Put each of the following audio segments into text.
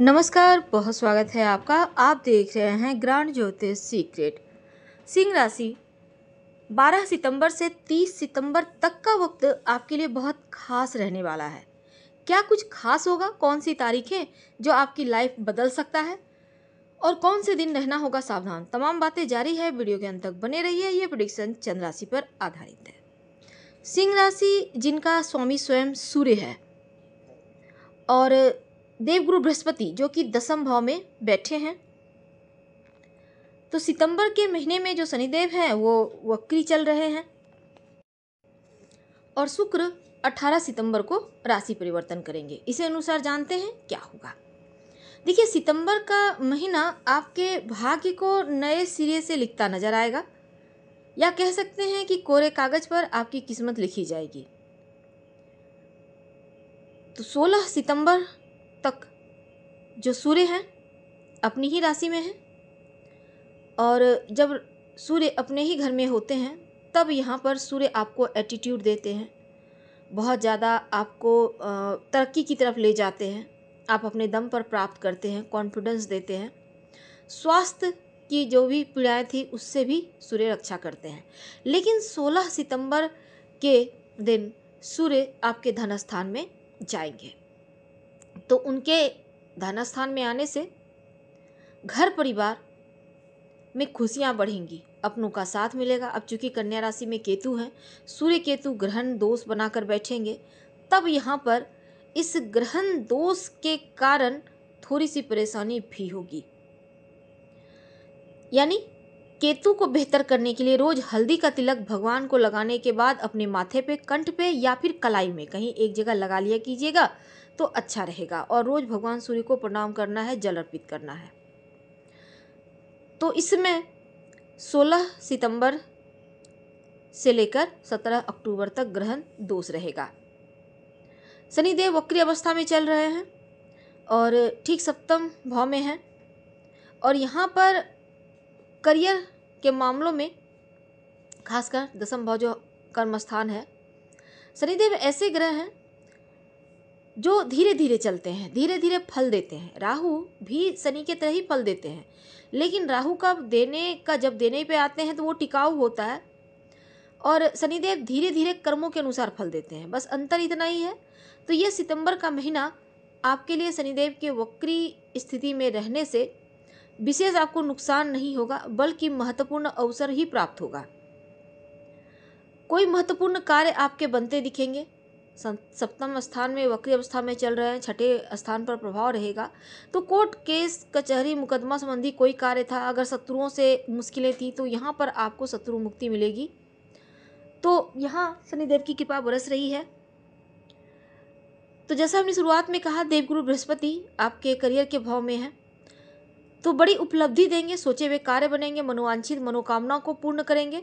नमस्कार बहुत स्वागत है आपका आप देख रहे हैं ग्रांड ज्योतिष सीक्रेट सिंह राशि 12 सितंबर से 30 सितंबर तक का वक्त आपके लिए बहुत खास रहने वाला है क्या कुछ खास होगा कौन सी तारीखें जो आपकी लाइफ बदल सकता है और कौन से दिन रहना होगा सावधान तमाम बातें जारी है वीडियो के अंत तक बने रहिए ये प्रोडिक्शन चंद्र राशि पर आधारित है सिंह राशि जिनका स्वामी स्वयं सूर्य है और देवगुरु बृहस्पति जो कि दसम भाव में बैठे हैं तो सितंबर के महीने में जो शनिदेव हैं वो वक्री चल रहे हैं और शुक्र 18 सितंबर को राशि परिवर्तन करेंगे इसे अनुसार जानते हैं क्या होगा देखिए सितंबर का महीना आपके भाग्य को नए सिरे से लिखता नजर आएगा या कह सकते हैं कि कोरे कागज पर आपकी किस्मत लिखी जाएगी तो 16 सितंबर तक जो सूर्य हैं अपनी ही राशि में हैं और जब सूर्य अपने ही घर में होते हैं तब यहाँ पर सूर्य आपको एटीट्यूड देते हैं बहुत ज़्यादा आपको तरक्की की तरफ ले जाते हैं आप अपने दम पर प्राप्त करते हैं कॉन्फिडेंस देते हैं स्वास्थ्य की जो भी पीड़ाएँ थी उससे भी सूर्य रक्षा करते हैं लेकिन 16 सितंबर के दिन सूर्य आपके धन स्थान में जाएंगे तो उनके धनस्थान में आने से घर परिवार में खुशियाँ बढ़ेंगी अपनों का साथ मिलेगा अब चूंकि कन्या राशि में केतु हैं सूर्य केतु ग्रहण दोष बनाकर बैठेंगे तब यहाँ पर इस ग्रहण दोष के कारण थोड़ी सी परेशानी भी होगी यानी केतु को बेहतर करने के लिए रोज हल्दी का तिलक भगवान को लगाने के बाद अपने माथे पे कंठ पे या फिर कलाई में कहीं एक जगह लगा लिया कीजिएगा तो अच्छा रहेगा और रोज़ भगवान सूर्य को प्रणाम करना है जल अर्पित करना है तो इसमें 16 सितंबर से लेकर 17 अक्टूबर तक ग्रहण दोष रहेगा शनिदेव वक्री अवस्था में चल रहे हैं और ठीक सप्तम भाव में हैं और यहाँ पर करियर के मामलों में खासकर दसम भाव जो कर्मस्थान है शनिदेव ऐसे ग्रह हैं जो धीरे धीरे चलते हैं धीरे धीरे फल देते हैं राहु भी शनि के तरह ही फल देते हैं लेकिन राहु का देने का जब देने पे आते हैं तो वो टिकाऊ होता है और शनिदेव धीरे धीरे कर्मों के अनुसार फल देते हैं बस अंतर इतना ही है तो ये सितंबर का महीना आपके लिए शनिदेव के वक्री स्थिति में रहने से विशेष आपको नुकसान नहीं होगा बल्कि महत्वपूर्ण अवसर ही प्राप्त होगा कोई महत्वपूर्ण कार्य आपके बनते दिखेंगे सप्तम स्थान में वक्री अवस्था में चल रहे हैं छठे स्थान पर प्रभाव रहेगा तो कोर्ट केस कचहरी मुकदमा संबंधी कोई कार्य था अगर शत्रुओं से मुश्किलें थी तो यहाँ पर आपको शत्रु मुक्ति मिलेगी तो यहाँ शनिदेव की कृपा बरस रही है तो जैसा हमने शुरुआत में कहा देवगुरु बृहस्पति आपके करियर के भाव में है तो बड़ी उपलब्धि देंगे सोचे हुए कार्य बनेंगे मनोवांछित मनोकामना को पूर्ण करेंगे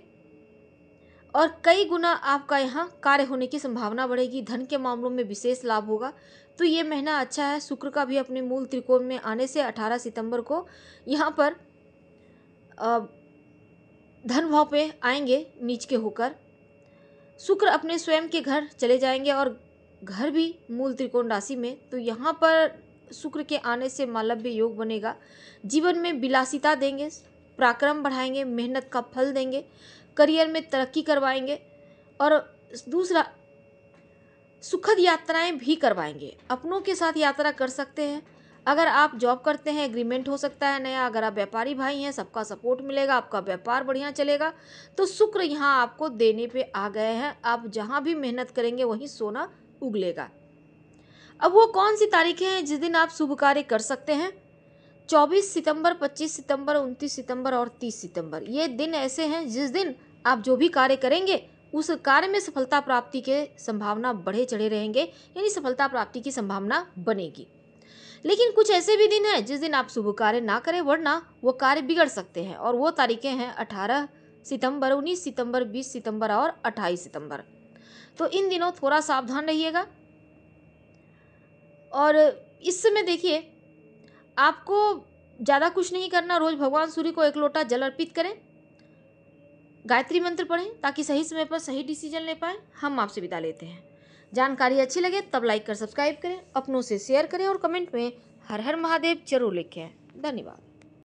और कई गुना आपका यहाँ कार्य होने की संभावना बढ़ेगी धन के मामलों में विशेष लाभ होगा तो ये महीना अच्छा है शुक्र का भी अपने मूल त्रिकोण में आने से 18 सितंबर को यहाँ पर धन भाव पे आएंगे नीच के होकर शुक्र अपने स्वयं के घर चले जाएंगे और घर भी मूल त्रिकोण राशि में तो यहाँ पर शुक्र के आने से मालव्य योग बनेगा जीवन में विलासिता देंगे पराक्रम बढ़ाएंगे मेहनत का फल देंगे करियर में तरक्की करवाएंगे और दूसरा सुखद यात्राएं भी करवाएंगे अपनों के साथ यात्रा कर सकते हैं अगर आप जॉब करते हैं एग्रीमेंट हो सकता है नया अगर आप व्यापारी भाई हैं सबका सपोर्ट मिलेगा आपका व्यापार बढ़िया चलेगा तो शुक्र यहाँ आपको देने पे आ गए हैं आप जहाँ भी मेहनत करेंगे वहीं सोना उगलेगा अब वो कौन सी तारीखें हैं जिस दिन आप शुभ कार्य कर सकते हैं 24 सितंबर 25 सितंबर 29 सितंबर और 30 सितंबर ये दिन ऐसे हैं जिस दिन आप जो भी कार्य करेंगे उस कार्य में सफलता प्राप्ति के संभावना बढ़े चढ़े रहेंगे यानी सफलता प्राप्ति की संभावना बनेगी लेकिन कुछ ऐसे भी दिन हैं जिस दिन आप शुभ कार्य ना करें वरना वो कार्य बिगड़ सकते हैं और वो तारीखें हैं 18 सितंबर 19 सितंबर 20 सितंबर और 28 सितंबर तो इन दिनों थोड़ा सावधान रहिएगा और इस समय देखिए आपको ज़्यादा कुछ नहीं करना रोज़ भगवान सूर्य को एक लोटा जल अर्पित करें गायत्री मंत्र पढ़ें ताकि सही समय पर सही डिसीजन ले पाएँ हम आपसे विदा लेते हैं जानकारी अच्छी लगे तब लाइक कर सब्सक्राइब करें अपनों से शेयर करें और कमेंट में हर हर महादेव जरूर लिखें धन्यवाद